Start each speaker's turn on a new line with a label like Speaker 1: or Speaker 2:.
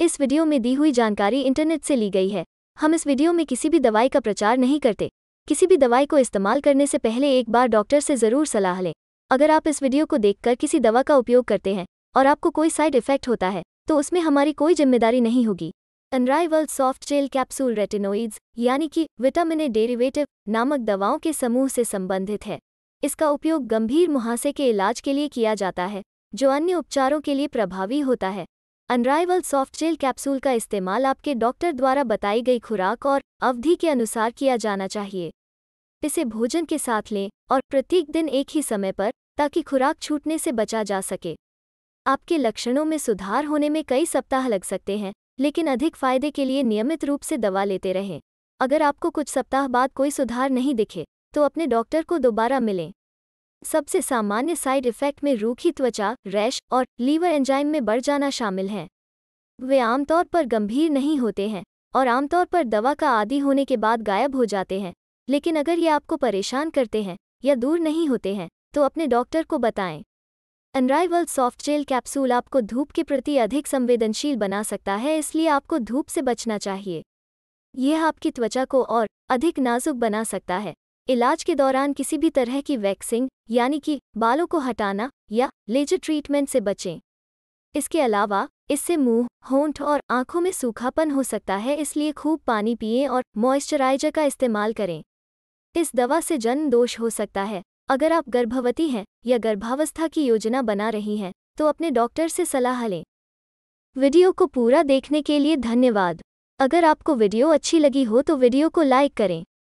Speaker 1: इस वीडियो में दी हुई जानकारी इंटरनेट से ली गई है हम इस वीडियो में किसी भी दवाई का प्रचार नहीं करते किसी भी दवाई को इस्तेमाल करने से पहले एक बार डॉक्टर से ज़रूर सलाह लें अगर आप इस वीडियो को देखकर किसी दवा का उपयोग करते हैं और आपको कोई साइड इफेक्ट होता है तो उसमें हमारी कोई जिम्मेदारी नहीं होगी अनराइवल सॉफ्ट जेल कैप्सूल रेटिनोइड्स यानी कि विटामिन ए डेरिवेटिव नामक दवाओं के समूह से संबंधित है इसका उपयोग गंभीर मुहासे के इलाज के लिए किया जाता है जो अन्य उपचारों के लिए प्रभावी होता है अनराइवल सॉफ्टजेल कैप्सूल का इस्तेमाल आपके डॉक्टर द्वारा बताई गई खुराक और अवधि के अनुसार किया जाना चाहिए इसे भोजन के साथ लें और प्रत्येक दिन एक ही समय पर ताकि खुराक छूटने से बचा जा सके आपके लक्षणों में सुधार होने में कई सप्ताह लग सकते हैं लेकिन अधिक फायदे के लिए नियमित रूप से दवा लेते रहें अगर आपको कुछ सप्ताह बाद कोई सुधार नहीं दिखे तो अपने डॉक्टर को दोबारा मिलें सबसे सामान्य साइड इफेक्ट में रूखी त्वचा रैश और लीवर एंजाइम में बढ़ जाना शामिल हैं वे आमतौर पर गंभीर नहीं होते हैं और आमतौर पर दवा का आदि होने के बाद गायब हो जाते हैं लेकिन अगर ये आपको परेशान करते हैं या दूर नहीं होते हैं तो अपने डॉक्टर को बताएं अनराइवल सॉफ्ट जेल कैप्सूल आपको धूप के प्रति अधिक संवेदनशील बना सकता है इसलिए आपको धूप से बचना चाहिए यह आपकी त्वचा को और अधिक नाजुक बना सकता है इलाज के दौरान किसी भी तरह की वैक्सिंग यानी कि बालों को हटाना या लेजर ट्रीटमेंट से बचें इसके अलावा इससे मुंह होंठ और आंखों में सूखापन हो सकता है इसलिए खूब पानी पिएं और मॉइस्चराइजर का इस्तेमाल करें इस दवा से जन्म दोष हो सकता है अगर आप गर्भवती हैं या गर्भावस्था की योजना बना रही हैं तो अपने डॉक्टर से सलाह लें वीडियो को पूरा देखने के लिए धन्यवाद अगर आपको वीडियो अच्छी लगी हो तो वीडियो को लाइक करें